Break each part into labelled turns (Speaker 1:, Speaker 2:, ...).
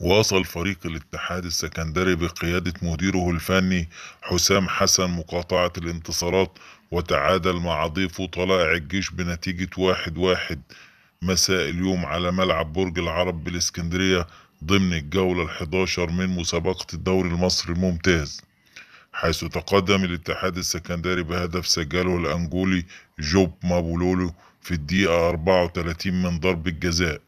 Speaker 1: واصل
Speaker 2: فريق الاتحاد السكندري بقيادة مديره الفني حسام حسن مقاطعة الانتصارات وتعادل مع ضيفه طلائع الجيش بنتيجة واحد واحد مساء اليوم على ملعب برج العرب بالاسكندرية ضمن الجولة الحداشر من مسابقة الدوري المصري الممتاز حيث تقدم الاتحاد السكندري بهدف سجله الأنجولي جوب مابولولو في الدقيقة 34 من ضرب الجزاء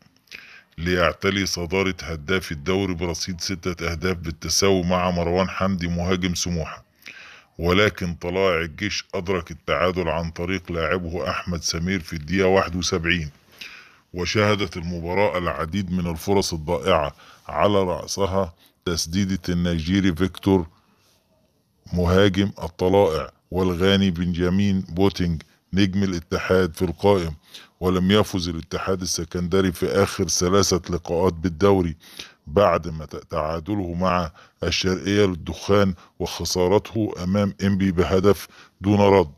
Speaker 2: ليعتلي صدارة هداف الدوري برصيد ستة أهداف بالتساوي مع مروان حمدي مهاجم سموحة ولكن طلائع الجيش أدرك التعادل عن طريق لاعبه أحمد سمير في الدقيقة 71 وشهدت المباراة العديد من الفرص الضائعة على رأسها تسديدة النيجيري فيكتور مهاجم الطلائع والغاني بنجامين بوتينج نجم الاتحاد في القائم ولم يفز الاتحاد السكندري في آخر ثلاثة لقاءات بالدوري بعد ما تعادله مع الشرقية للدخان وخسارته أمام إنبي بهدف دون رد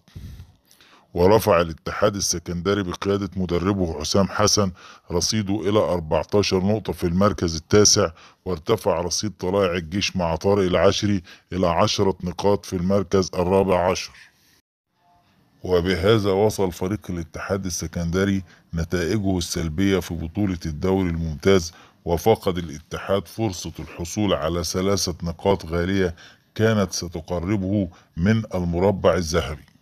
Speaker 2: ورفع الاتحاد السكندري بقيادة مدربه حسام حسن رصيده إلى 14 نقطة في المركز التاسع وارتفع رصيد طلائع الجيش مع طارق العشري إلى 10 نقاط في المركز الرابع عشر وبهذا وصل فريق الاتحاد السكندري نتائجه السلبية في بطولة الدوري الممتاز وفقد الاتحاد فرصة الحصول على ثلاثة نقاط غالية كانت ستقربه من
Speaker 1: المربع الذهبي